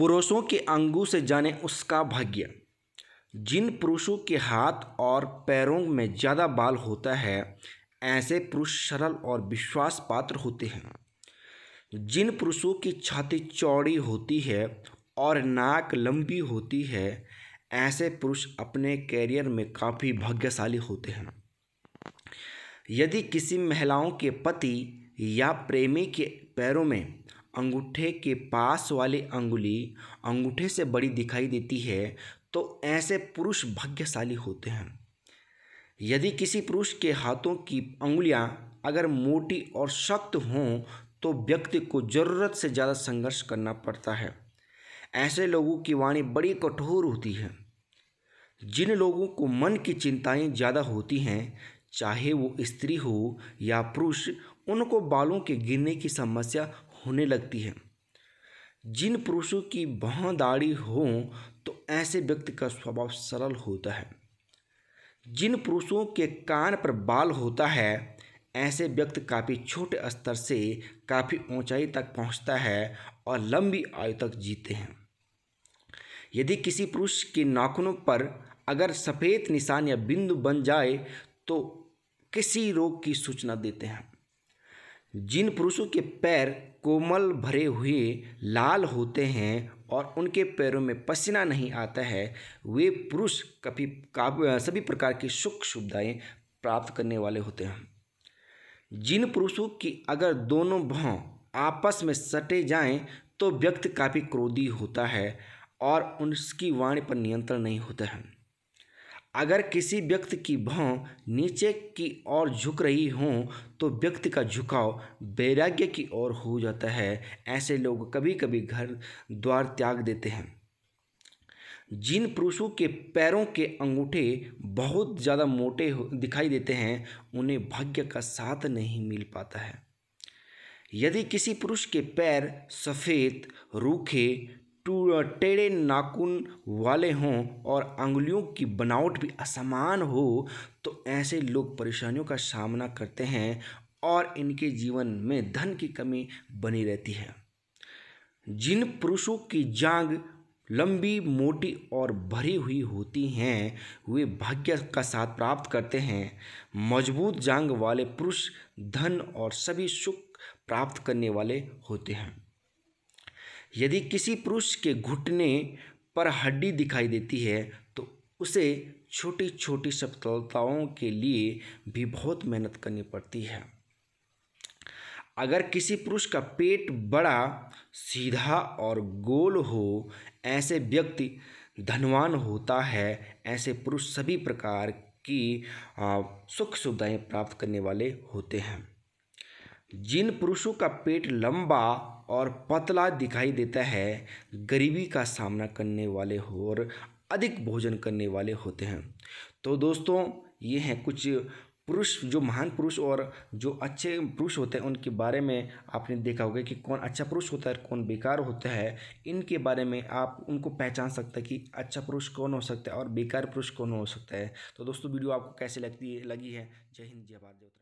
पुरुषों के अंगों से जाने उसका भाग्य जिन पुरुषों के हाथ और पैरों में ज़्यादा बाल होता है ऐसे पुरुष सरल और विश्वास पात्र होते हैं जिन पुरुषों की छाती चौड़ी होती है और नाक लंबी होती है ऐसे पुरुष अपने कैरियर में काफ़ी भाग्यशाली होते हैं यदि किसी महिलाओं के पति या प्रेमी के पैरों में अंगूठे के पास वाली अंगुली अंगूठे से बड़ी दिखाई देती है तो ऐसे पुरुष भाग्यशाली होते हैं यदि किसी पुरुष के हाथों की अंगुलियां अगर मोटी और सख्त हों तो व्यक्ति को ज़रूरत से ज़्यादा संघर्ष करना पड़ता है ऐसे लोगों की वाणी बड़ी कठोर होती है जिन लोगों को मन की चिंताएं ज़्यादा होती हैं चाहे वो स्त्री हो या पुरुष उनको बालों के गिरने की समस्या होने लगती है जिन पुरुषों की बहुत दाढ़ी हो तो ऐसे व्यक्ति का स्वभाव सरल होता है जिन पुरुषों के कान पर बाल होता है ऐसे व्यक्ति काफ़ी छोटे स्तर से काफ़ी ऊंचाई तक पहुंचता है और लंबी आयु तक जीते हैं यदि किसी पुरुष के नाखूनों पर अगर सफ़ेद निशान या बिंदु बन जाए तो किसी रोग की सूचना देते हैं जिन पुरुषों के पैर कोमल भरे हुए लाल होते हैं और उनके पैरों में पसीना नहीं आता है वे पुरुष कभी सभी प्रकार की सुख सुविधाएं प्राप्त करने वाले होते हैं जिन पुरुषों की अगर दोनों भाव आपस में सटे जाएं तो व्यक्ति काफ़ी क्रोधी होता है और उनकी वाणी पर नियंत्रण नहीं होता है अगर किसी व्यक्ति की भौं नीचे की ओर झुक रही हो तो व्यक्ति का झुकाव वैराग्य की ओर हो जाता है ऐसे लोग कभी कभी घर द्वार त्याग देते हैं जिन पुरुषों के पैरों के अंगूठे बहुत ज़्यादा मोटे दिखाई देते हैं उन्हें भाग्य का साथ नहीं मिल पाता है यदि किसी पुरुष के पैर सफ़ेद रूखे टू टेढ़े नाखून वाले हों और अंगुलियों की बनावट भी असमान हो तो ऐसे लोग परेशानियों का सामना करते हैं और इनके जीवन में धन की कमी बनी रहती है जिन पुरुषों की जांग लंबी मोटी और भरी हुई होती हैं वे भाग्य का साथ प्राप्त करते हैं मजबूत जांग वाले पुरुष धन और सभी सुख प्राप्त करने वाले होते हैं यदि किसी पुरुष के घुटने पर हड्डी दिखाई देती है तो उसे छोटी छोटी सफलताओं के लिए भी बहुत मेहनत करनी पड़ती है अगर किसी पुरुष का पेट बड़ा सीधा और गोल हो ऐसे व्यक्ति धनवान होता है ऐसे पुरुष सभी प्रकार की सुख सुविधाएं प्राप्त करने वाले होते हैं जिन पुरुषों का पेट लंबा और पतला दिखाई देता है गरीबी का सामना करने वाले और अधिक भोजन करने वाले होते हैं तो दोस्तों ये हैं कुछ पुरुष जो महान पुरुष और जो अच्छे पुरुष होते हैं उनके बारे में आपने देखा होगा कि कौन अच्छा पुरुष होता है और कौन बेकार होता है इनके बारे में आप उनको पहचान सकते हैं कि अच्छा पुरुष कौन हो सकता है और बेकार पुरुष कौन हो सकता है तो दोस्तों वीडियो आपको कैसे लगती है लगी है जय हिंद जय भारत